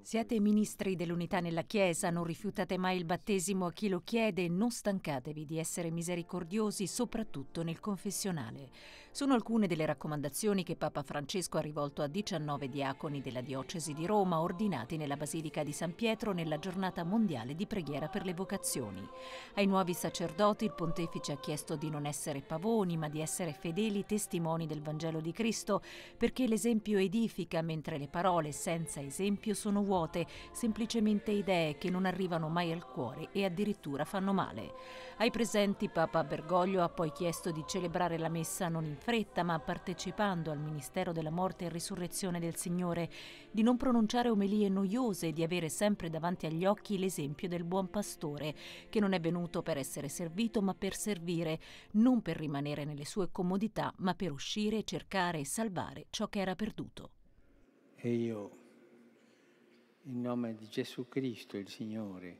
Siate ministri dell'unità nella Chiesa, non rifiutate mai il battesimo a chi lo chiede e non stancatevi di essere misericordiosi, soprattutto nel confessionale. Sono alcune delle raccomandazioni che Papa Francesco ha rivolto a 19 diaconi della diocesi di Roma ordinati nella Basilica di San Pietro nella giornata mondiale di preghiera per le vocazioni. Ai nuovi sacerdoti il pontefice ha chiesto di non essere pavoni, ma di essere fedeli testimoni del Vangelo di Cristo, perché l'esempio edifica mentre le parole senza esempio esempio, sono vuote, semplicemente idee che non arrivano mai al cuore e addirittura fanno male. Ai presenti Papa Bergoglio ha poi chiesto di celebrare la messa non in fretta, ma partecipando al Ministero della Morte e Risurrezione del Signore, di non pronunciare omelie noiose e di avere sempre davanti agli occhi l'esempio del buon pastore, che non è venuto per essere servito, ma per servire, non per rimanere nelle sue comodità, ma per uscire, cercare e salvare ciò che era perduto. E io in nome di Gesù Cristo il Signore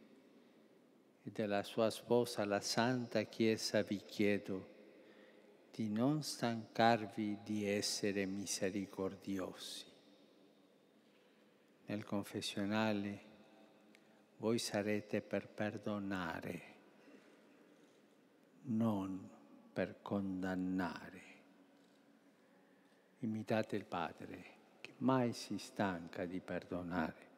e della sua sposa la Santa Chiesa vi chiedo di non stancarvi di essere misericordiosi. Nel confessionale voi sarete per perdonare, non per condannare. Imitate il Padre che mai si stanca di perdonare.